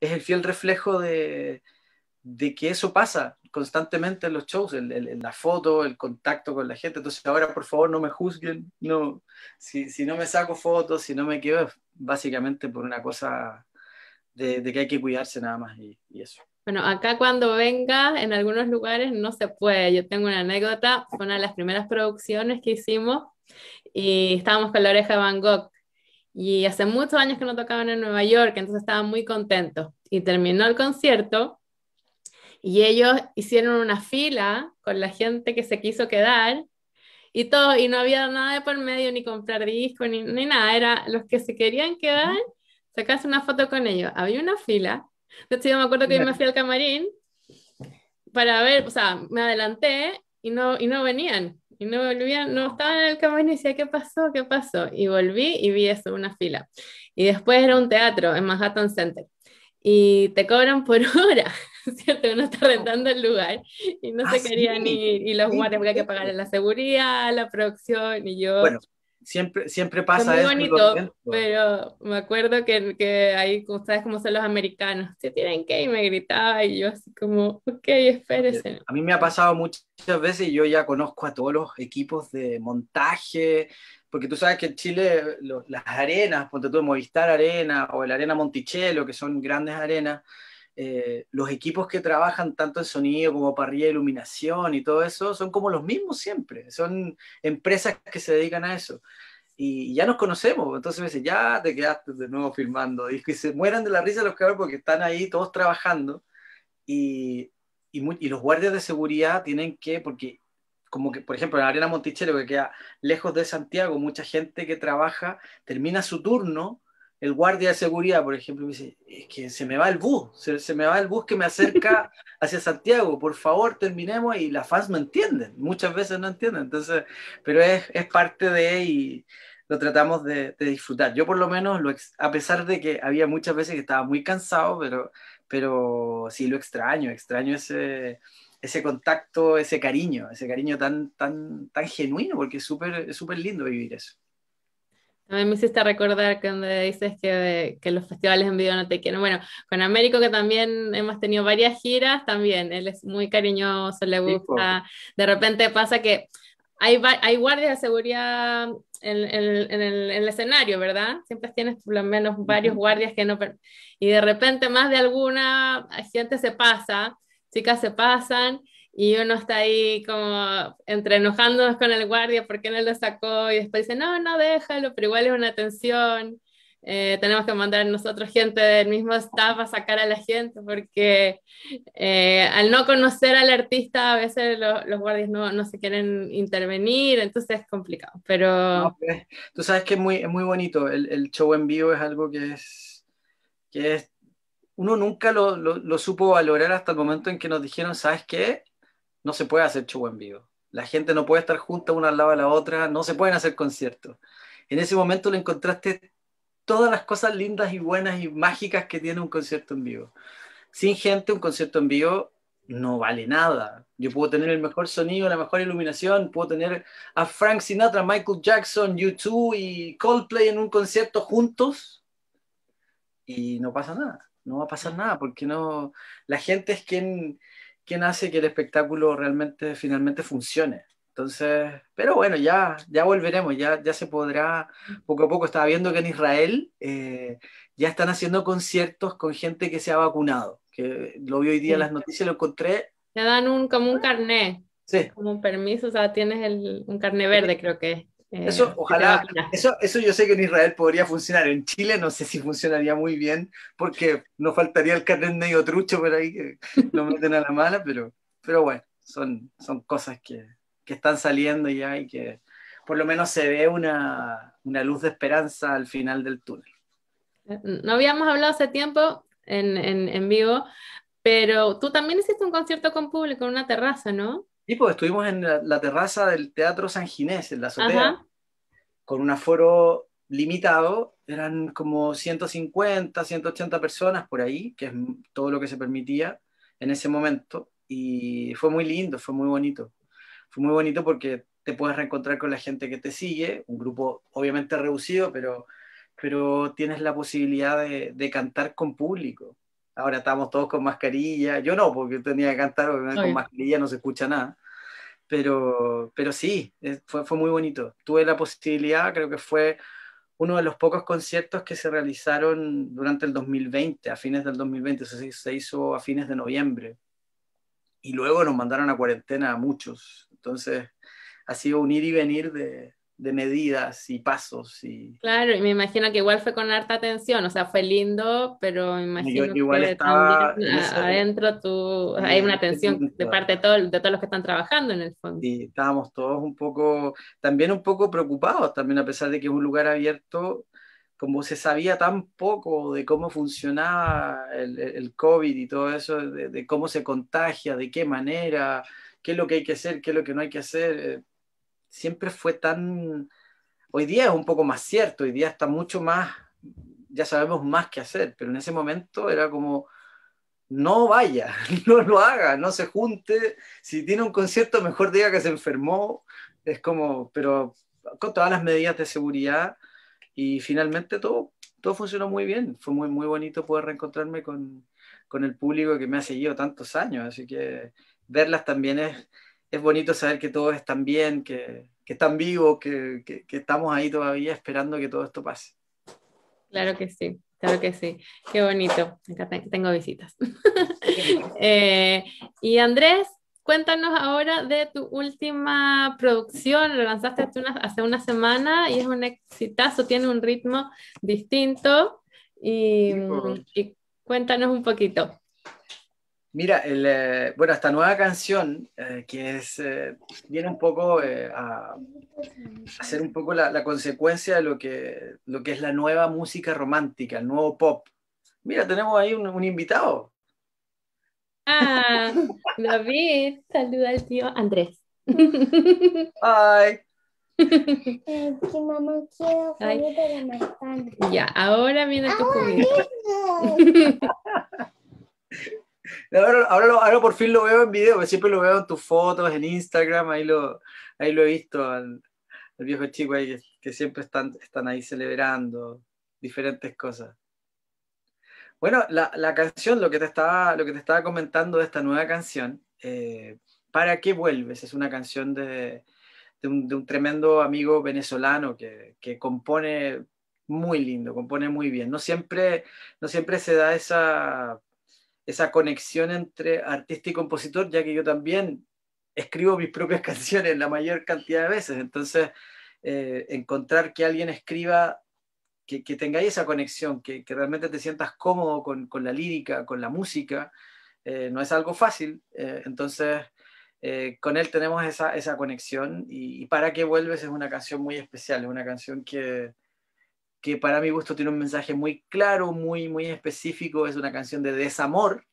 es el fiel reflejo de, que eso pasa constantemente en los shows, en la foto, el contacto con la gente. Entonces ahora, por favor, no me juzguen, no, si, no me saco fotos, si no me quedo, básicamente por una cosa de, que hay que cuidarse nada más y, y, eso. Bueno, acá cuando venga, en algunos lugares no se puede. Yo tengo una anécdota, fue una de las primeras producciones que hicimos y estábamos con la oreja de Van Gogh y hace muchos años que no tocaban en Nueva York, entonces estaban muy contentos. Y terminó el concierto y ellos hicieron una fila con la gente que se quiso quedar y todo, y no había nada de por medio, ni comprar disco, ni, nada, era los que se querían quedar, sacarse una foto con ellos. Había una fila, de hecho yo me acuerdo que yo me fui al camarín para ver, o sea, me adelanté y no, y no venían. Y no volvía, no estaba en el camino y decía, ¿qué pasó? ¿Qué pasó? Y volví y vi eso, una fila. Y después era un teatro en Manhattan Center. Y te cobran por hora, ¿cierto? Uno está rentando el lugar y no se ah, querían ir. Y los guardias había que pagar la seguridad, la producción y yo siempre, siempre pasa eso. Es muy bonito, pero me acuerdo que, que ahí, como sabes cómo son los americanos, se tienen que y me gritaba y yo así como, ok, espérese. Eh, a mí me ha pasado muchas veces y yo ya conozco a todos los equipos de montaje, porque tú sabes que en Chile las arenas, ponte tú Movistar Arena o el Arena Monticello, que son grandes arenas, eh, los equipos que trabajan tanto en sonido como parrilla de iluminación y todo eso son como los mismos siempre, son empresas que se dedican a eso. Y ya nos conocemos, entonces me dicen, ya te quedaste de nuevo filmando. Y se mueran de la risa los cabros porque están ahí todos trabajando. Y, los guardias de seguridad tienen que, porque como que, por ejemplo, en Arena Monticello, que queda lejos de Santiago, mucha gente que trabaja termina su turno el guardia de seguridad, por ejemplo, me dice, es que se me va el bus, se, me va el bus que me acerca hacia Santiago, por favor, terminemos y las fans me entienden, muchas veces no entienden, entonces, pero es, parte de y lo tratamos de, disfrutar. Yo por lo menos, a pesar de que había muchas veces que estaba muy cansado, pero, pero sí lo extraño, extraño ese, ese contacto, ese cariño, ese cariño tan, tan, tan genuino, porque es súper es lindo vivir eso. A mí me hiciste recordar cuando dices que, los festivales en video no te quieren. Bueno, con Américo, que también hemos tenido varias giras, también él es muy cariñoso, le gusta. de repente pasa que hay, hay guardias de seguridad en, el, escenario, ¿verdad? Siempre tienes por lo menos varios guardias que no. Y de repente, más de alguna gente se pasa, chicas se pasan y uno está ahí como entre enojándonos con el guardia, porque él no lo sacó? Y después dice, no, no, déjalo, pero igual es una tensión. Eh, tenemos que mandar nosotros gente del mismo staff a sacar a la gente, porque eh, al no conocer al artista, a veces los guardias no, no, se quieren intervenir, entonces es complicado. Pero. Pues, tú sabes que es muy, es muy bonito. El, el, show en vivo es algo que es. Que uno nunca lo, lo, lo, supo valorar hasta el momento en que nos dijeron, ¿sabes qué? no se puede hacer show en vivo. La gente no puede estar junta una al lado de la otra, no se pueden hacer conciertos. En ese momento le encontraste todas las cosas lindas y buenas y mágicas que tiene un concierto en vivo. Sin gente, un concierto en vivo no vale nada. Yo puedo tener el mejor sonido, la mejor iluminación, puedo tener a Frank Sinatra, Michael Jackson, U2 y Coldplay en un concierto juntos y no pasa nada. No va a pasar nada porque no la gente es quien quién hace que el espectáculo realmente finalmente funcione. Entonces, pero bueno, ya, ya volveremos, ya, ya se podrá, poco a poco estaba viendo que en Israel eh, ya están haciendo conciertos con gente que se ha vacunado, que lo vi hoy día en las noticias, lo encontré. Te dan un, como un carné, como un permiso, o sea, tienes el, un carné verde creo que es. Eso, eh, ojalá, eso, yo sé que en Israel podría funcionar, en Chile no sé si funcionaría muy bien, porque nos faltaría el carnet medio trucho por ahí, que lo meten a la mala, pero, pero bueno, son, son cosas que, que están saliendo ya y que por lo menos se ve una, una luz de esperanza al final del túnel. Eh, no habíamos hablado hace tiempo en, en, en vivo, pero tú también hiciste un concierto con público en una terraza, ¿no? Y pues estuvimos en la, terraza del Teatro San Ginés, en la azotea, con un aforo limitado, eran como 150, 180 personas por ahí, que es todo lo que se permitía en ese momento, y fue muy lindo, fue muy bonito. Fue muy bonito porque te puedes reencontrar con la gente que te sigue, un grupo obviamente reducido, pero, pero tienes la posibilidad de cantar con público ahora estamos todos con mascarilla, yo no, porque tenía que cantar, porque con mascarilla no se escucha nada, pero, pero sí, eh, fue, fue muy bonito. Tuve la posibilidad, creo que fue uno de los pocos conciertos que se realizaron durante el 2020, a fines del 2020, se hizo a fines de noviembre. Y luego nos mandaron a cuarentena a muchos. Entonces, ha sido un ir y venir de, de medidas y pasos. Y... Claro, y me imagino que igual fue con harta atención, o sea, fue lindo, pero me imagino igual que estaba adentro tú, hay una atención de parte de, de todos los que están trabajando en el fondo. Y estábamos todos un poco, también un poco preocupados, también a pesar de que es un lugar abierto, como se sabía tan poco de cómo funcionaba el, COVID y todo eso, de, cómo se contagia, de qué manera, qué es lo que hay que hacer, qué es lo que no hay que hacer eh, siempre fue tan... Hoy día es un poco más cierto, hoy día está mucho más, ya sabemos más que hacer, pero en ese momento era como, no vaya, no lo haga, no se junte, si tiene un concierto mejor diga que se enfermó, es como, pero con todas las medidas de seguridad y finalmente todo, todo funcionó muy bien, fue muy, muy bonito poder reencontrarme con, con el público que me ha seguido tantos años, así que verlas también es es bonito saber que todos están bien, que, que están vivos, que, estamos ahí todavía esperando que todo esto pase. Claro que sí, claro que sí. Qué bonito. Acá tengo visitas. Eh, y Andrés, cuéntanos ahora de tu última producción. Lo lanzaste hace una, semana y es un exitazo, tiene un ritmo distinto. y pues. cuéntanos un poquito. Mira, eh, bueno, esta nueva canción eh, que eh, viene un poco a, ser un poco la, consecuencia de lo que, lo que es la nueva música romántica, el nuevo pop. Mira, tenemos ahí un, invitado. Ah, David, saluda al tío Andrés. Ay. Ya, ahora viene tu ¡Ah, comida. Ahora, ahora, por fin lo veo en video, siempre lo veo en tus fotos, en Instagram, ahí lo, ahí lo he visto al, viejo chico ahí que, siempre están, están ahí celebrando diferentes cosas. Bueno, la, la, canción, lo que, te estaba, lo que te estaba comentando de esta nueva canción, eh, ¿Para qué vuelves? Es una canción de, un, de un, tremendo amigo venezolano que, que compone muy lindo, compone muy bien. No siempre, no siempre se da esa esa conexión entre artista y compositor, ya que yo también escribo mis propias canciones la mayor cantidad de veces. Entonces, eh, encontrar que alguien escriba, que, que tengáis esa conexión, que, realmente te sientas cómodo con, la lírica, con la música, eh, no es algo fácil. Eh, entonces, con él tenemos esa, conexión y, y, Para que vuelves es una canción muy especial, es una canción que, que para mi gusto tiene un mensaje muy claro, muy, muy específico, es una canción de desamor,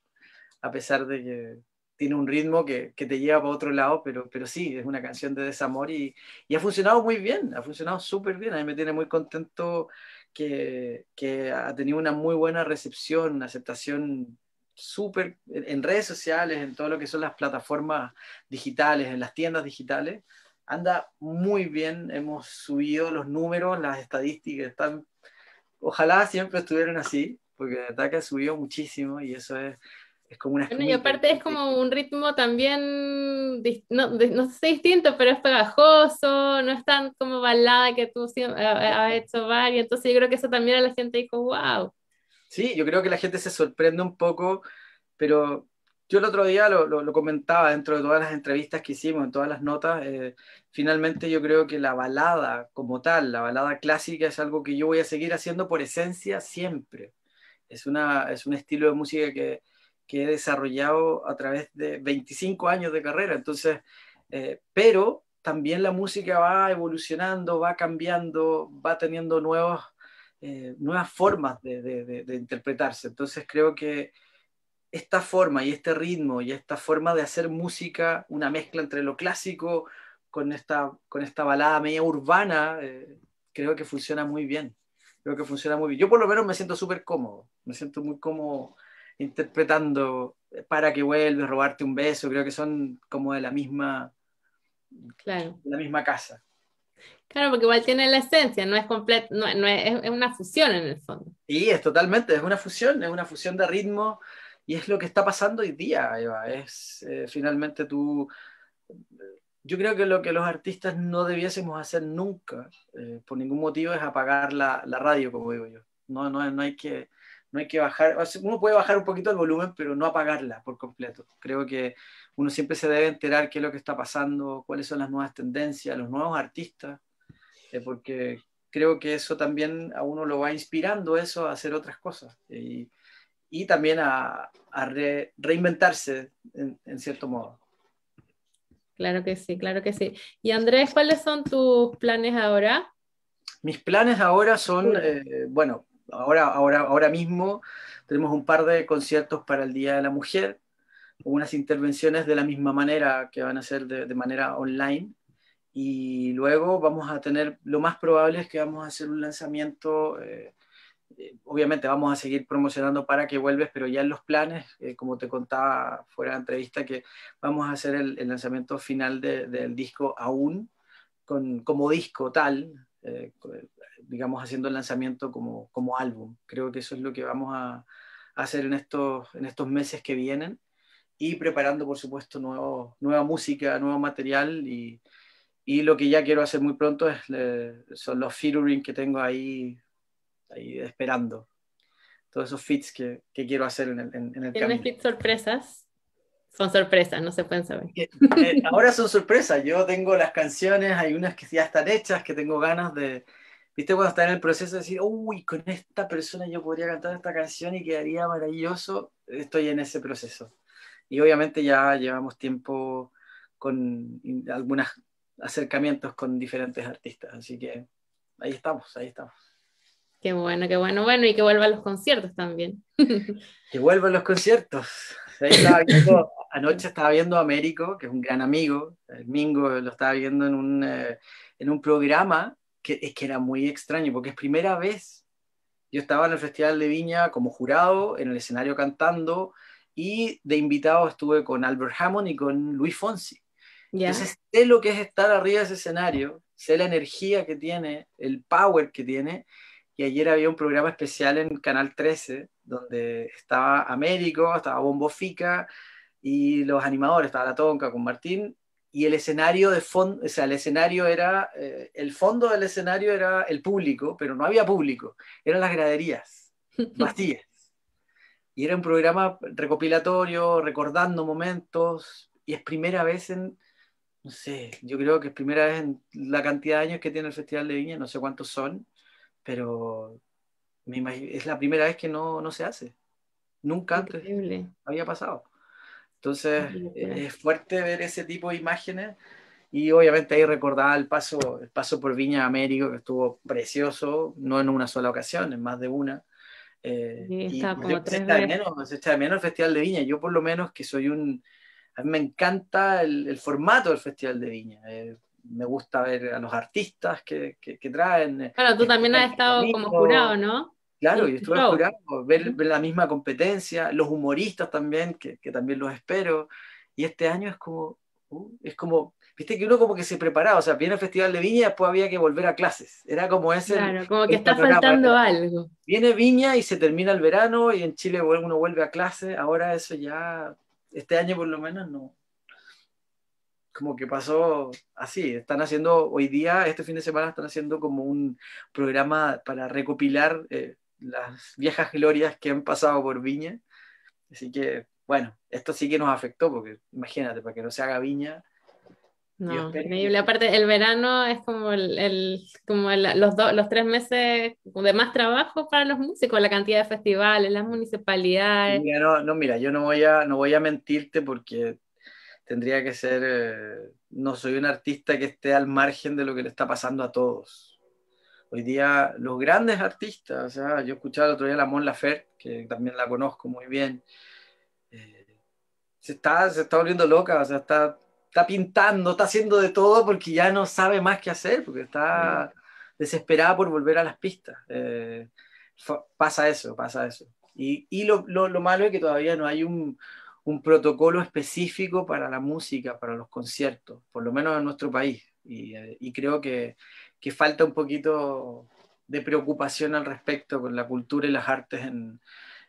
a pesar de que tiene un ritmo que, te lleva para otro lado, pero, sí, es una canción de desamor y, ha funcionado muy bien, ha funcionado súper bien, a mí me tiene muy contento que, ha tenido una muy buena recepción, una aceptación súper en redes sociales, en todo lo que son las plataformas digitales, en las tiendas digitales anda muy bien, hemos subido los números, las estadísticas están, ojalá siempre estuvieran así, porque de verdad que subido muchísimo y eso es, es como una... Bueno, y aparte es como un ritmo también, no, sé distinto, pero es pegajoso, no es tan como balada que tú has hecho varias, entonces yo creo que eso también a la gente dijo, wow. Sí, yo creo que la gente se sorprende un poco, pero yo el otro día lo, comentaba dentro de todas las entrevistas que hicimos, en todas las notas, eh, finalmente yo creo que la balada como tal, la balada clásica es algo que yo voy a seguir haciendo por esencia siempre. Es, una, es un estilo de música que, que he desarrollado a través de 25 años de carrera, entonces, eh, pero también la música va evolucionando, va cambiando, va teniendo eh, nuevas formas de interpretarse. Entonces creo que esta forma y este ritmo y esta forma de hacer música, una mezcla entre lo clásico con esta, con esta balada media urbana, eh, creo que funciona muy bien. Creo que funciona muy bien. Yo por lo menos me siento súper cómodo, me siento muy cómodo interpretando eh, para que vuelves, robarte un beso, creo que son como de la misma, claro. la misma casa. Claro, porque igual tiene la esencia, no es completo, no, es, una fusión en el fondo. Y es totalmente, es una fusión, es una fusión de ritmo y es lo que está pasando hoy día, Eva. Es eh, finalmente tú... Yo creo que lo que los artistas no debiésemos hacer nunca, eh, por ningún motivo, es apagar la, radio, como digo yo. No, no, hay que, no hay que bajar, uno puede bajar un poquito el volumen, pero no apagarla por completo. Creo que uno siempre se debe enterar qué es lo que está pasando, cuáles son las nuevas tendencias, los nuevos artistas, eh, porque creo que eso también a uno lo va inspirando eso a hacer otras cosas. Y y también a, reinventarse en, cierto modo. Claro que sí, claro que sí. Y Andrés, ¿cuáles son tus planes ahora? Mis planes ahora son, eh, bueno, ahora, ahora, ahora mismo tenemos un par de conciertos para el Día de la Mujer, unas intervenciones de la misma manera que van a ser de, manera online y luego vamos a tener, lo más probable es que vamos a hacer un lanzamiento eh, eh, obviamente vamos a seguir promocionando para que vuelves, pero ya en los planes, eh, como te contaba fuera de la entrevista, que vamos a hacer el, lanzamiento final del disco aún, como disco tal, eh, digamos haciendo el lanzamiento como, como álbum. Creo que eso es lo que vamos a, hacer en estos, en estos meses que vienen y preparando, por supuesto, nuevo, nueva música, nuevo material y, lo que ya quiero hacer muy pronto es, son los featuring que tengo ahí ahí esperando todos esos fits que, quiero hacer en el, en, en el ¿Tienes fits sorpresas? Son sorpresas, no se pueden saber. Eh, ahora son sorpresas. Yo tengo las canciones, hay unas que ya están hechas, que tengo ganas de. ¿Viste cuando está en el proceso de decir, uy, con esta persona yo podría cantar esta canción y quedaría maravilloso? Estoy en ese proceso. Y obviamente ya llevamos tiempo con algunos acercamientos con diferentes artistas, así que ahí estamos, ahí estamos. Qué bueno, qué bueno, bueno, y que vuelvan los conciertos también. que a los conciertos. anoche estaba viendo a Américo, que es un gran amigo, el Mingo lo estaba viendo en un, eh, en un programa que es que era muy extraño, porque es primera vez. Yo estaba en el Festival de Viña como jurado, en el escenario cantando, y de invitado estuve con Albert Hammond y con Luis Fonsi. Entonces sé lo que es estar arriba de ese escenario, sé la energía que tiene, el power que tiene, y ayer había un programa especial en Canal 13, donde estaba Américo, estaba Bombo Fica y los animadores, estaba La Tonca con Martín, y el escenario de fondo, o sea, el escenario era, eh, el fondo del escenario era el público, pero no había público, eran las graderías tías. Y era un programa recopilatorio, recordando momentos, y es primera vez en, no sé, yo creo que es primera vez en la cantidad de años que tiene el Festival de Viña, no sé cuántos son, pero es la primera vez que no, no se hace. Nunca había pasado. Entonces eh, es fuerte ver ese tipo de imágenes y obviamente ahí recordaba el paso, el paso por Viña América que estuvo precioso, no en una sola ocasión, en más de una. Eh, y está de menos, menos el Festival de Viña. Yo por lo menos que soy un... A mí me encanta el, formato del Festival de Viña. Eh, me gusta ver a los artistas que, que, traen. Eh, claro, tú también has este estado como jurado, ¿no? Claro, yo estuve jurado, ver, la misma competencia, los humoristas también, que, que, también los espero. Y este año es como, uh, es como, viste que uno como que se prepara, o sea, viene el Festival de Viña y después había que volver a clases. Era como ese. Claro, como que está faltando algo. Viene Viña y se termina el verano y en Chile uno vuelve a clase. Ahora eso ya, este año por lo menos no, como que pasó así. Están haciendo, hoy día, este fin de semana, están haciendo como un programa para recopilar eh, las viejas glorias que han pasado por Viña. Así que, bueno, esto sí que nos afectó, porque imagínate, para que no se haga Viña. No, increíble. Aparte, el verano es como, el, como los, dos los tres meses de más trabajo para los músicos, la cantidad de festivales, las municipalidades. no, mira, yo no voy a, no voy a mentirte porque tendría que ser, eh, no soy un artista que esté al margen de lo que le está pasando a todos. Hoy día los grandes artistas, o sea, yo escuchaba el otro día a la Mon Lafer, que también la conozco muy bien, eh, se, está, se está volviendo loca, o sea, está, está pintando, está haciendo de todo porque ya no sabe más qué hacer, porque está mm. desesperada por volver a las pistas. Eh, pasa eso, pasa eso. Y, y lo, lo, lo malo es que todavía no hay un, un protocolo específico para la música, para los conciertos, por lo menos en nuestro país. Eh, y, creo que, que, falta un poquito de preocupación al respecto con la cultura y las artes en,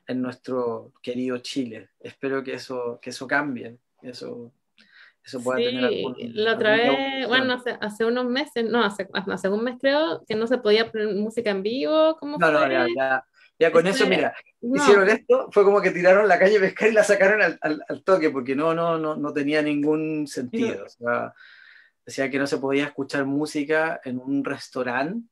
en nuestro querido Chile. Espero que eso, que eso cambie, eso, eso pueda tener algún, La otra vez, bueno, hace, unos meses, no, hace, hace un mes creo, que no se podía poner música en vivo. ¿cómo fue? Ya con eso, mira, hicieron esto, fue como que tiraron la calle pescar y la sacaron al, toque, porque no, no, no, no tenía ningún sentido. decía que no se podía escuchar música en un restaurante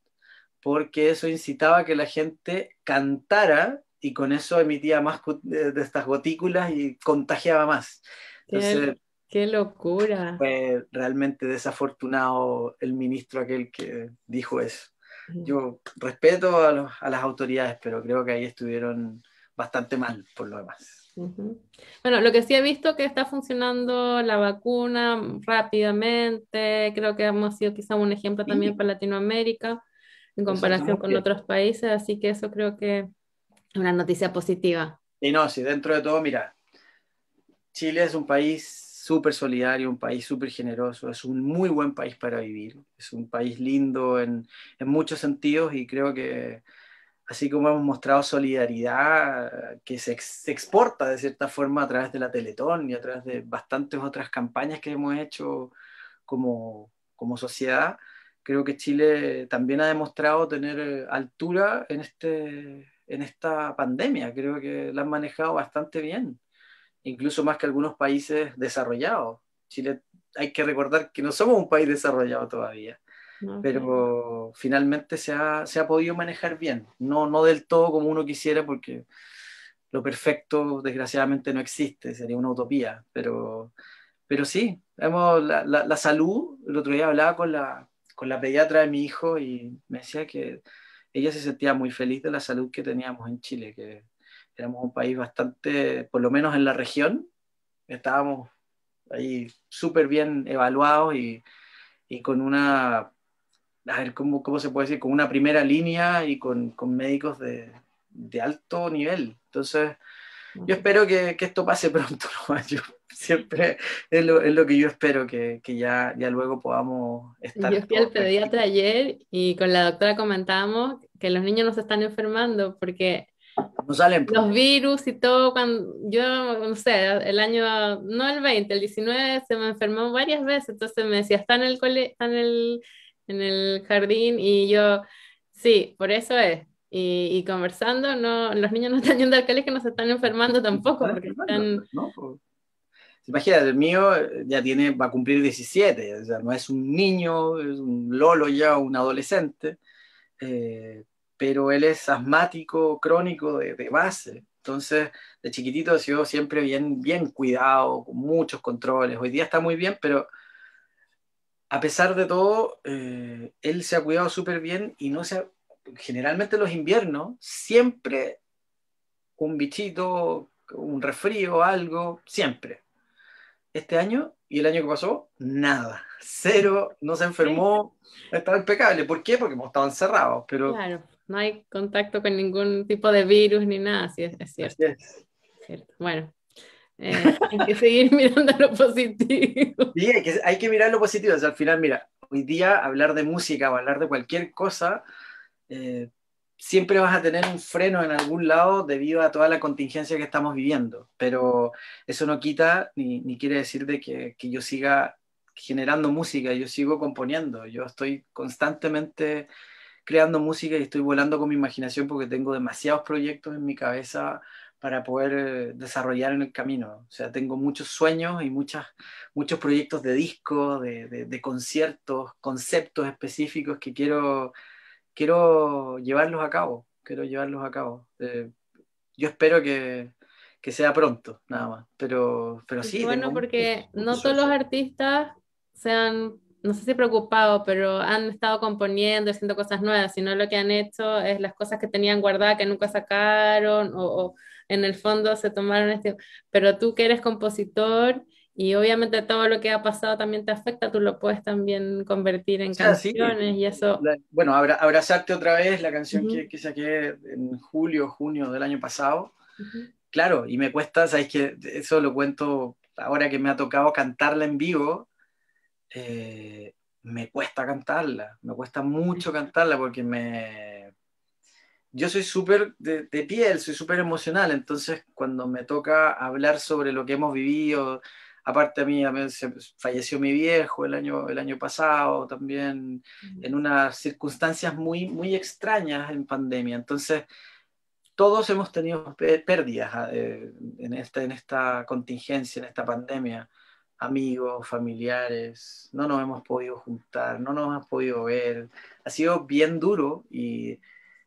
porque eso incitaba a que la gente cantara y con eso emitía más de estas gotículas y contagiaba más. qué, qué, locura. Fue realmente desafortunado el ministro aquel que dijo eso yo respeto a, las autoridades, pero creo que ahí estuvieron bastante mal por lo demás. Bueno, lo que sí he visto que está funcionando la vacuna rápidamente, creo que hemos sido quizá un ejemplo también para Latinoamérica en comparación con otros países, así que eso creo que es una noticia positiva. Y no, si dentro de todo, mira, Chile es un país súper solidario, un país súper generoso, es un muy buen país para vivir, es un país lindo en, muchos sentidos y creo que así como hemos mostrado solidaridad que se, exporta de cierta forma a través de la Teletón y a través de bastantes otras campañas que hemos hecho como, sociedad, creo que Chile también ha demostrado tener eh, altura en, este, en esta pandemia, creo que la han manejado bastante bien incluso más que algunos países desarrollados. Chile, hay que recordar que no somos un país desarrollado todavía, pero finalmente se ha, se ha, podido manejar bien, no, no del todo como uno quisiera, porque lo perfecto desgraciadamente no existe, sería una utopía, pero, pero sí, hemos, la, la, la, salud, el otro día hablaba con la, con la pediatra de mi hijo y me decía que ella se sentía muy feliz de la salud que teníamos en Chile, que éramos un país bastante, por lo menos en la región, estábamos ahí súper bien evaluados y, y, con una, a ver, ¿cómo, ¿cómo, se puede decir? Con una primera línea y con, con médicos de, de, alto nivel. Entonces, yo espero que, que esto pase pronto, siempre es lo, es lo, que yo espero, que, que, ya, ya luego podamos estar. Yo fui al pediatra ayer y con la doctora comentábamos que los niños no se están enfermando porque pues. Los virus y todo, cuando yo, no sé, el año, no el 20, el 19, se me enfermó varias veces, entonces me decía, está en el, en el, jardín y yo, sí, por eso es. Y, conversando, no, los niños no están yendo al colegio, no se están enfermando tampoco. Pues, imagínate, el mío eh, ya tiene, va a cumplir 17, o no es un niño, es un lolo ya, un adolescente. Eh, pero él es asmático crónico de, base. Entonces, de chiquitito ha sido siempre bien, bien cuidado, con muchos controles. Hoy día está muy bien, pero a pesar de todo, eh, él se ha cuidado súper bien y no se ha, generalmente los inviernos, siempre un bichito, un resfrío, algo, siempre. Este año y el año que pasó, nada, cero, no se enfermó, estaba impecable. ¿Por qué? Porque hemos estado encerrados, pero no hay contacto con ningún tipo de virus ni nada, sí, es, cierto. Es. Bueno, eh, hay que seguir mirando lo positivo. Sí, hay que, mirar lo positivo. al final, mira, hoy día hablar de música o hablar de cualquier cosa, eh, siempre vas a tener un freno en algún lado debido a toda la contingencia que estamos viviendo. Pero eso no quita ni, quiere decir de que, que yo siga generando música, yo sigo componiendo, yo estoy constantemente creando música y estoy volando con mi imaginación porque tengo demasiados proyectos en mi cabeza para poder eh, desarrollar en el camino. O sea, tengo muchos sueños y muchas, muchos proyectos de disco de, conciertos, conceptos específicos que quiero, quiero llevarlos a cabo. Quiero llevarlos a cabo. Eh, yo espero que, sea pronto, nada más. Pero, pero sí. Bueno, porque no todos los artistas sean no sé si preocupado, pero han estado componiendo, haciendo cosas nuevas, no lo que han hecho es las cosas que tenían guardadas que nunca sacaron o, en el fondo se tomaron este... Pero tú que eres compositor y obviamente todo lo que ha pasado también te afecta, tú lo puedes también convertir en canciones y eso... bueno, abrazarte otra vez, la canción que, saqué en julio, junio del año pasado. Claro, y me cuesta, ¿sabes que eso lo cuento ahora que me ha tocado cantarla en vivo, eh, me cuesta cantarla, me cuesta mucho cantarla porque me... Yo soy súper de, piel, soy súper emocional, entonces cuando me toca hablar sobre lo que hemos vivido, aparte a mí falleció mi viejo el año, el año pasado también, en unas circunstancias muy, muy extrañas en pandemia, entonces todos hemos tenido pérdidas eh, en, en esta contingencia, en esta pandemia amigos, familiares, no nos hemos podido juntar, no nos hemos podido ver. Ha sido bien duro y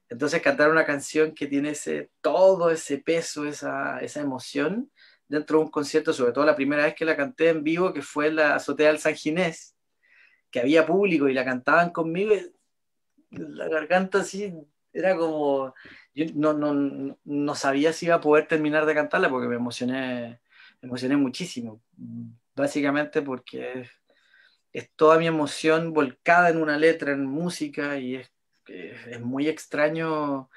entonces cantar una canción que tiene ese, todo ese peso, esa, emoción dentro de un concierto, sobre todo la primera vez que la canté en vivo, que fue en la azotea del San Ginés, que había público y la cantaban conmigo, la garganta así era como, yo no, sabía si iba a poder terminar de cantarla porque me emocioné, me emocioné muchísimo básicamente porque es, toda mi emoción volcada en una letra, en música, y es, muy extraño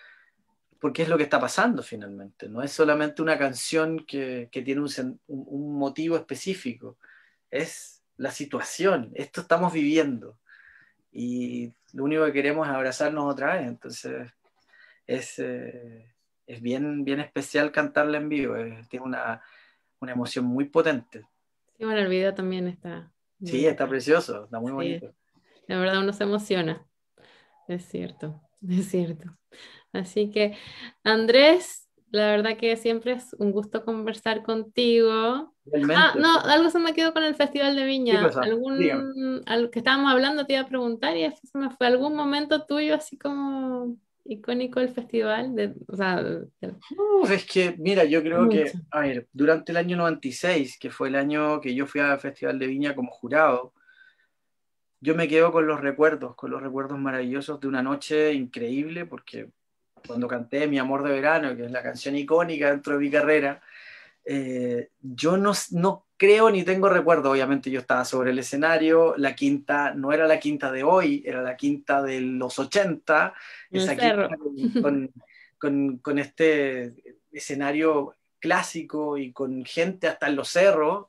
porque es lo que está pasando finalmente. No es solamente una canción que, tiene un, motivo específico, es la situación, esto estamos viviendo. Y lo único que queremos es abrazarnos otra vez. Entonces, es, eh, bien, bien especial cantarla en vivo, eh, tiene una emoción muy potente. Sí, bueno, el video también está. Sí, está precioso, está muy bonito. La verdad uno se emociona. Es cierto, es cierto. Así que, Andrés, la verdad que siempre es un gusto conversar contigo. Ah, no, algo se me quedó con el Festival de Viña. Algún, al que estábamos hablando te iba a preguntar y se me fue algún momento tuyo así como icónico el festival? De, es que, mira, yo creo que, a ver, durante el año 96, que fue el año que yo fui al Festival de Viña como jurado, yo me quedo con los recuerdos, con los recuerdos maravillosos de una noche increíble, porque cuando canté Mi Amor de Verano, que es la canción icónica dentro de mi carrera, eh, yo no, no creo ni tengo recuerdo, obviamente yo estaba sobre el escenario, la quinta no era la quinta de hoy, era la quinta de los 80, con, con, este escenario clásico y con gente hasta en los cerros,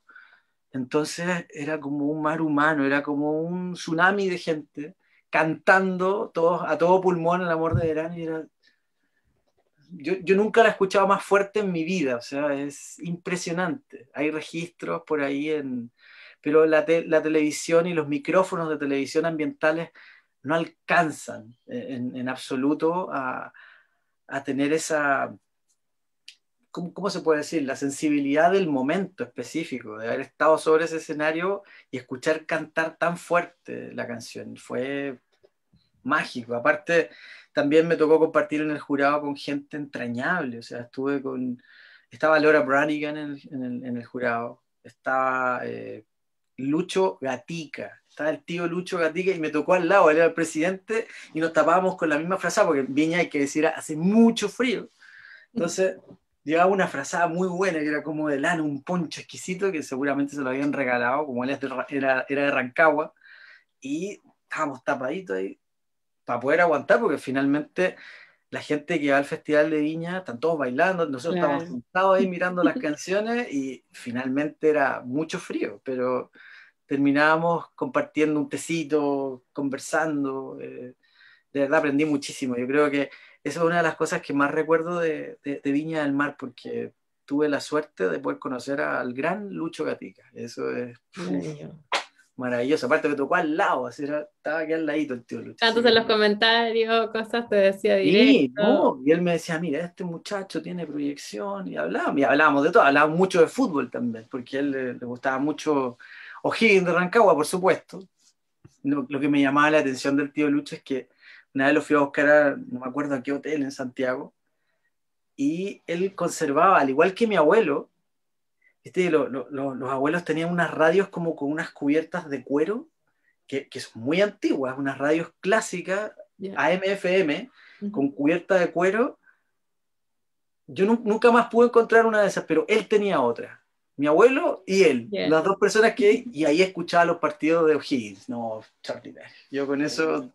entonces era como un mar humano, era como un tsunami de gente cantando todos, a todo pulmón el amor de verano y era yo, nunca la he escuchado más fuerte en mi vida, o sea, es impresionante. Hay registros por ahí en... Pero la, televisión y los micrófonos de televisión ambientales no alcanzan eh, en, absoluto a, a, tener esa, ¿cómo, se puede decir? La sensibilidad del momento específico, de haber estado sobre ese escenario y escuchar cantar tan fuerte la canción. Fue mágico. Aparte, también me tocó compartir en el jurado con gente entrañable, o sea, estuve con, estaba Laura Brannigan en el, jurado, estaba eh, Lucho Gatica, estaba el tío Lucho Gatica y me tocó al lado, él era el presidente y nos tapábamos con la misma frase, porque Viña hay que decir, hace mucho frío. Entonces, llevaba una frazada muy buena, que era como de lana, un poncho exquisito, que seguramente se lo habían regalado, como él era, era de Rancagua, y estábamos tapaditos ahí, para poder aguantar, porque finalmente la gente que va al Festival de Viña, están todos bailando, nosotros estamos sentados ahí mirando las canciones y finalmente era mucho frío, pero terminábamos compartiendo un tecito, conversando. Eh, de verdad aprendí muchísimo. Yo creo que esa es una de las cosas que más recuerdo de, Viña del Mar, porque tuve la suerte de poder conocer al gran Lucho Gatica. Eso es maravilloso. Aparte que tocó al lado, estaba aquí al ladito el tío Lucho. Ah, entonces en los comentarios, cosas te decía directo. Sí, no, y él me decía, mira, este muchacho tiene proyección, y hablábamos, y hablábamos de todo, hablábamos mucho de fútbol también, porque a él le, gustaba mucho O'Higgins de Rancagua, por supuesto. Lo, lo, que me llamaba la atención del tío Lucho es que una vez lo fui a buscar, a, no me acuerdo a qué hotel en Santiago, y él conservaba, al igual que mi abuelo, este, los abuelos tenían unas radios como con unas cubiertas de cuero, que, que son muy antiguas, unas radios clásicas, AMFM, con cubierta de cuero. Yo nunca más pude encontrar una de esas, pero él tenía otra. Mi abuelo y él, las dos personas que... Y ahí escuchaba los partidos de O'Higgins. No, Charlie, yo con eso,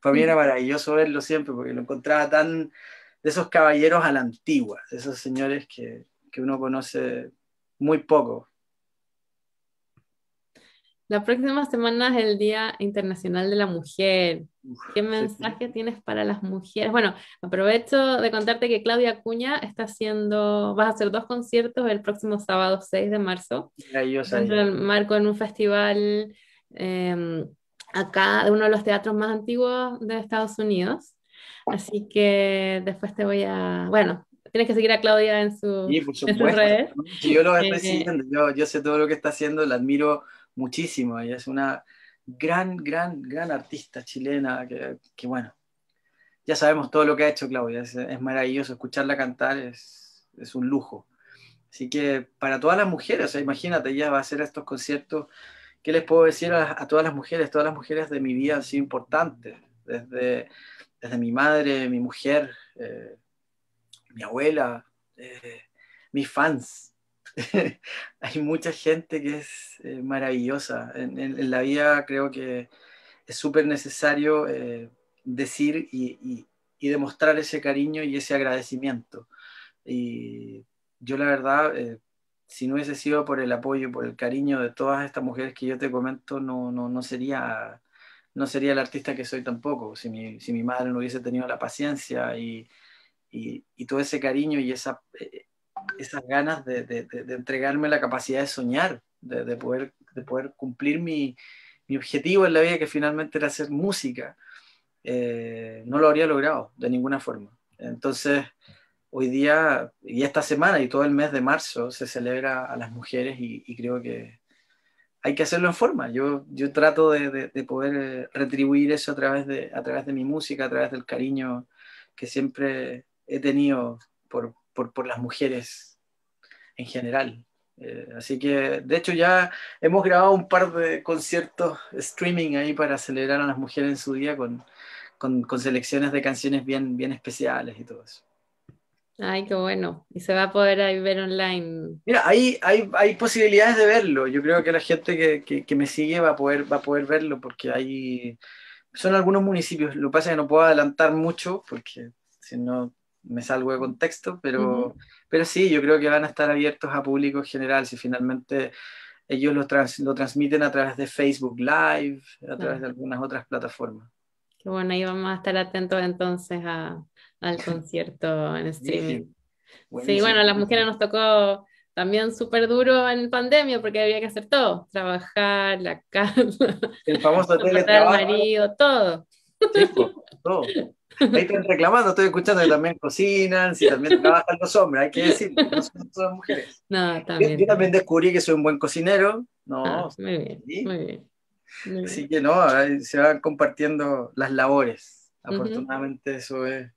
para mí era maravilloso verlo siempre, porque lo encontraba tan... de esos caballeros a la antigua, de esos señores que, que uno conoce muy poco. La próxima semana es el Día Internacional de la Mujer. ¿Qué mensaje tienes para las mujeres? Bueno, aprovecho de contarte que Claudia Cuña está haciendo, vas a hacer dos conciertos el próximo sábado 6 de marzo. marco en un festival em, acá, de uno de los teatros más antiguos de Estados Unidos. Así que después te voy a, bueno, Tienes que seguir a Claudia en su, sí, por yo lo eh, eh. estoy siguiendo, yo, yo, sé todo lo que está haciendo, la admiro muchísimo. Ella es una gran, gran, gran artista chilena que, bueno, ya sabemos todo lo que ha hecho Claudia, es, maravilloso, escucharla cantar es, un lujo. Así que para todas las mujeres, o sea, imagínate, ella va a hacer estos conciertos. ¿Qué les puedo decir a, todas las mujeres? Todas las mujeres de mi vida han sido importantes, desde desde mi madre, mi mujer, eh, mi abuela, eh, mis fans. Hay mucha gente que es eh, maravillosa. En, la vida creo que es súper necesario eh, decir y, demostrar ese cariño y ese agradecimiento. Y yo la verdad, si no hubiese sido por el apoyo, por el cariño de todas estas mujeres que yo te comento, no, no, no sería no sería el artista que soy tampoco, si mi, si mi madre no hubiese tenido la paciencia y, y, todo ese cariño y esa, eh, esas ganas de, entregarme la capacidad de soñar, de, de poder, cumplir mi, objetivo en la vida, que finalmente era hacer música, eh, no lo habría logrado de ninguna forma. Entonces, hoy día, y esta semana y todo el mes de marzo, se celebra a las mujeres y, creo que hay que hacerlo en forma. Yo, yo trato de, poder eh, retribuir eso a través, de, a través de mi música, a través del cariño que siempre he tenido por, por, por las mujeres en general. Eh, así que, de hecho, ya hemos grabado un par de conciertos streaming ahí para celebrar a las mujeres en su día con, con, con, selecciones de canciones bien, bien especiales y todo eso. Ay, qué bueno. Y se va a poder ahí ver online. Mira, hay, hay, hay posibilidades de verlo. Yo creo que la gente que, que, me sigue va a, poder, va a poder verlo porque hay... Son algunos municipios. Lo que pasa es que no puedo adelantar mucho porque si no me salgo de contexto, pero, pero sí, yo creo que van a estar abiertos a público general si finalmente ellos lo, lo transmiten a través de Facebook Live, a través de algunas otras plataformas. Qué bueno, ahí vamos a estar atentos entonces al concierto en streaming. Sí, bueno, a las mujeres nos tocó también súper duro en pandemia porque había que hacer todo, trabajar, la casa, el famoso teletrabajo, marido, todo. todo. Ahí están reclamando, estoy escuchando que también cocinan, si también trabajan los hombres, hay que decir, no son mujeres. también, yo, también descubrí que soy un buen cocinero. No, ah, muy, bien, ¿sí? Así que no, se van compartiendo las labores. Afortunadamente eso es,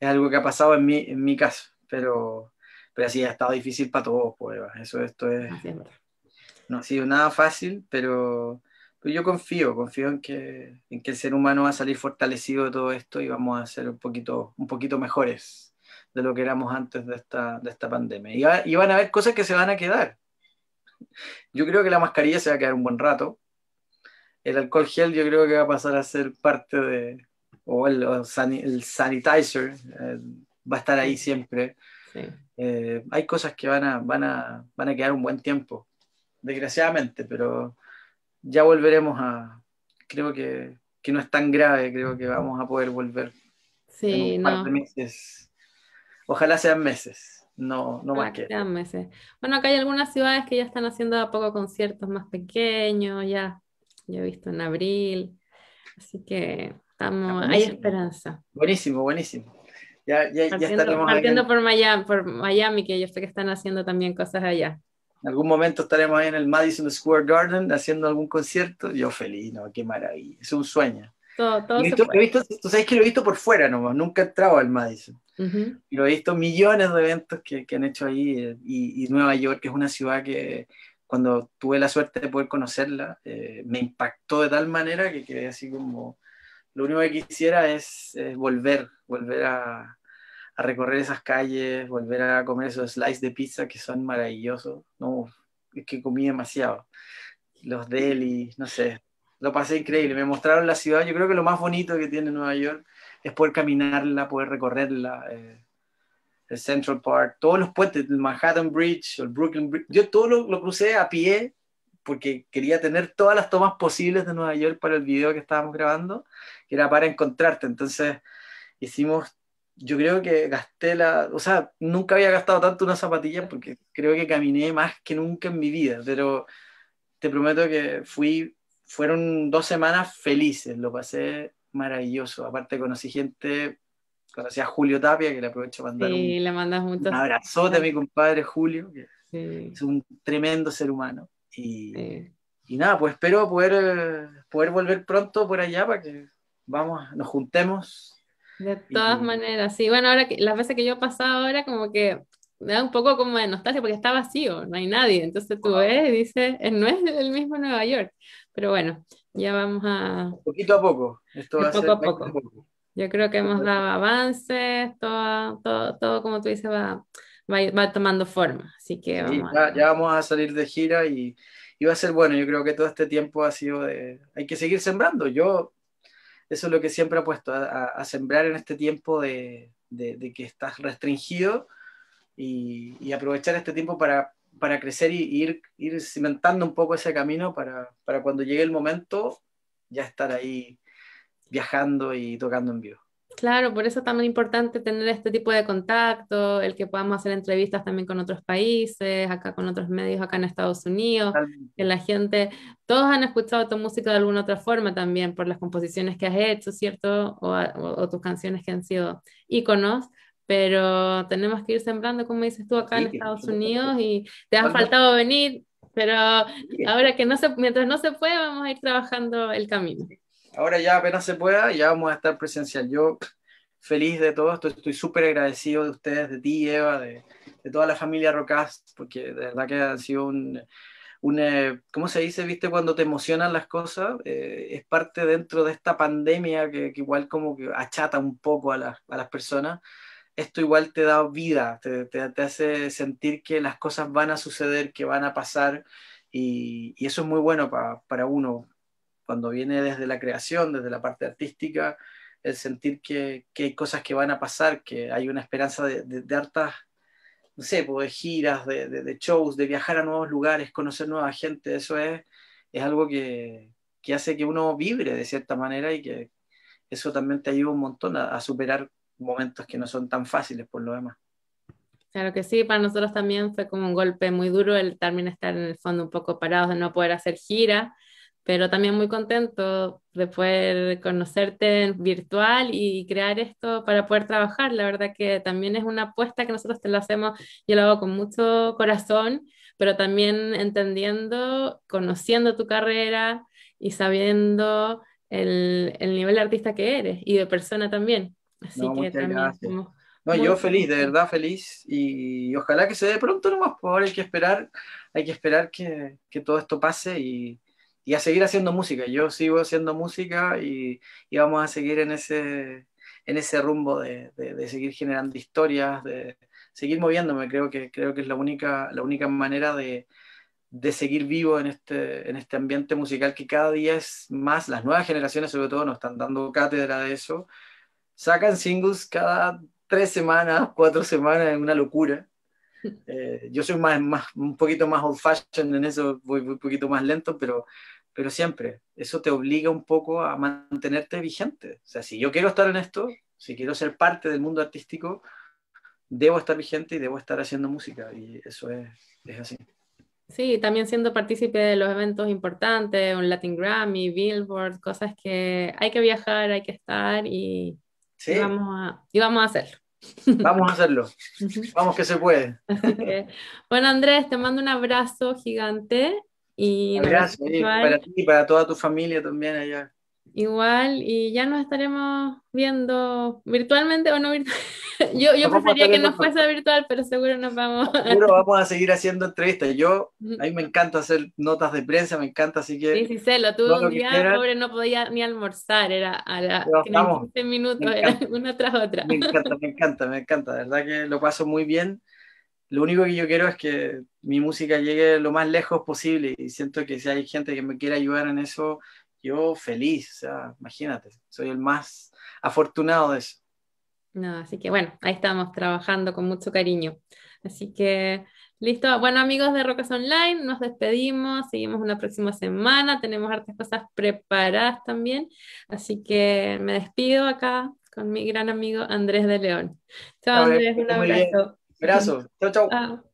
algo que ha pasado en mi, en mi caso, pero, pero así ha estado difícil para todos, pues, eso esto es... No ha sido nada fácil, pero pues yo confío, confío en que, en que el ser humano va a salir fortalecido de todo esto y vamos a ser un poquito, un poquito mejores de lo que éramos antes de esta, de esta pandemia. Y, van a haber cosas que se van a quedar. Yo creo que la mascarilla se va a quedar un buen rato. El alcohol gel yo creo que va a pasar a ser parte de, o el, sanitizer eh, va a estar ahí siempre. Eh, hay cosas que van a, van, a, van a quedar un buen tiempo, desgraciadamente, pero ya volveremos a, creo que, que, no es tan grave, creo que vamos a poder volver. Sí, en no. meses. Ojalá sean meses, no, no más que. Sean meses. Bueno, acá hay algunas ciudades que ya están haciendo a poco conciertos más pequeños, ya, yo he visto en abril, así que estamos, hay esperanza. Buenísimo, buenísimo. Ya, ya, partiendo, ya partiendo por Miami, por Miami, que yo sé que están haciendo también cosas allá. En algún momento estaremos ahí en el Madison Square Garden haciendo algún concierto. Yo feliz, ¿no? Qué maravilla. Es un sueño. Todo, todo visto, tú sabes que lo he visto por fuera No, nunca he entrado al Madison. Uh Lo he visto millones de eventos que, han hecho ahí. Eh, y, Nueva York, es una ciudad que cuando tuve la suerte de poder conocerla, eh, me impactó de tal manera que quedé así como... Lo único que quisiera es volver, volver a, recorrer esas calles, volver a comer esos slices de pizza que son maravillosos. No, es que comí demasiado. Los delis, no sé, lo pasé increíble. Me mostraron la ciudad. Yo creo que lo más bonito que tiene Nueva York es poder caminarla, poder recorrerla. Eh, el Central Park, todos los puentes, el Manhattan Bridge, el Brooklyn Bridge. Yo todo lo crucé a pie porque quería tener todas las tomas posibles de Nueva York para el video que estábamos grabando, que era para encontrarte. Entonces hicimos yo creo que gasté la, o sea, nunca había gastado tanto una zapatilla porque creo que caminé más que nunca en mi vida, pero te prometo que fui, fueron dos semanas felices, lo pasé maravilloso, aparte conocí gente, conocí a Julio Tapia, que le aprovecho para mandar sí, un, le mandas un abrazote a mi compadre Julio, que es un tremendo ser humano, y, y nada, pues espero poder, eh, poder volver pronto por allá para que vamos, nos juntemos de todas maneras, sí. Bueno, ahora que las veces que yo he pasado ahora, como que me da un poco como de nostalgia porque está vacío, no hay nadie. Entonces tú ves y dices, eh, no es el mismo Nueva York. Pero bueno, ya vamos a. Poquito a poco. Esto va a, ser poco. poco. Yo creo que hemos dado avances, todo, todo, todo como tú dices, va, va, tomando forma. Así que vamos. ya, ya, vamos a salir de gira y, y va a ser bueno. Yo creo que todo este tiempo ha sido de. Hay que seguir sembrando. Yo eso es lo que siempre apuesto, a, a sembrar en este tiempo de, que estás restringido y, aprovechar este tiempo para, crecer y, ir, ir, cimentando un poco ese camino para, para cuando llegue el momento ya estar ahí viajando y tocando en vivo. Claro, por eso es importante tener este tipo de contacto, el que podamos hacer entrevistas también con otros países, acá con otros medios, acá en Estados Unidos, que la gente, todos han escuchado tu música de alguna otra forma también por las composiciones que has hecho, ¿cierto? O, tus canciones que han sido íconos, pero tenemos que ir sembrando, como dices tú, acá en Estados Unidos y te ha faltado venir, pero ahora que mientras no se puede, vamos a ir trabajando el camino ahora ya apenas se pueda, ya vamos a estar presencial. Yo feliz de todo esto, estoy súper agradecido de ustedes, de ti, Eva, de, toda la familia Rocas, porque de verdad que han sido un, eh, ¿cómo se dice? ¿Viste? Cuando te emocionan las cosas, eh, es parte dentro de esta pandemia que, igual como que achata un poco a, las, personas. Esto igual te da vida, te, hace sentir que las cosas van a suceder, que van a pasar, y, eso es muy bueno para uno, cuando viene desde la creación, desde la parte artística, el sentir que, hay cosas que van a pasar, que hay una esperanza de, hartas, no sé, pues, de giras, de, shows, de viajar a nuevos lugares, conocer nueva gente, eso es, es algo que, que hace que uno vibre de cierta manera y que eso también te ayuda un montón a, superar momentos que no son tan fáciles por lo demás. Claro que sí, para nosotros también fue como un golpe muy duro el también estar en el fondo un poco parados, de no poder hacer gira, pero también muy contento de poder conocerte virtual y crear esto para poder trabajar. La verdad que también es una apuesta que nosotros te la hacemos, yo lo hago con mucho corazón, pero también entendiendo, conociendo tu carrera y sabiendo el, el nivel de artista que eres y de persona también. Así que también no, yo feliz, de verdad feliz y ojalá que se dé pronto nomás, pues ahora hay que esperar, hay que esperar que, que todo esto pase y, y a seguir haciendo música. Yo sigo haciendo música y, y vamos a seguir en ese, en ese rumbo de, de, seguir generando historias, de seguir moviéndome. Creo que, creo que es la única, la única manera de, de seguir vivo en este, en este ambiente musical que cada día es más, las nuevas generaciones sobre todo nos están dando cátedra de eso. Sacan singles cada tres semanas, cuatro semanas, es una locura. Eh, yo soy más, más, un poquito más old fashioned en eso, voy, un poquito más lento, pero, pero siempre eso te obliga un poco a mantenerte vigente. O sea, si yo quiero estar en esto, si quiero ser parte del mundo artístico, debo estar vigente y debo estar haciendo música. Y eso es, así. Sí, también siendo partícipe de los eventos importantes, un Latin Grammy, Billboard, cosas que hay que viajar, hay que estar y, y vamos a hacerlo. Vamos a hacerlo. Vamos que se puede. bueno, Andrés, te mando un abrazo gigante. Y gracias para ti, y para toda tu familia también allá. Igual, y ya nos estaremos viendo virtualmente o no virtualmente. Yo, yo preferiría que no fuese virtual, pero seguro nos vamos. Seguro vamos a seguir haciendo entrevistas. Yo, a mí me encanta hacer notas de prensa, me encanta, así que. Sí, sí, lo tuve un día, pobre, no podía ni almorzar, era a las 15 minutos, era una tras otra. Me encanta, me encanta, me encanta, de verdad que lo paso muy bien. Lo único que yo quiero es que mi música llegue lo más lejos posible y siento que si hay gente que me quiera ayudar en eso, yo feliz, o sea, imagínate, soy el más afortunado de eso. No, así que bueno, ahí estamos trabajando con mucho cariño. Así que listo. Bueno, amigos de Rocas Online, nos despedimos, seguimos una próxima semana, tenemos hartas cosas preparadas también. Así que me despido acá con mi gran amigo Andrés de León. Chao Andrés, un abrazo. Un abrazo. Chao, chao.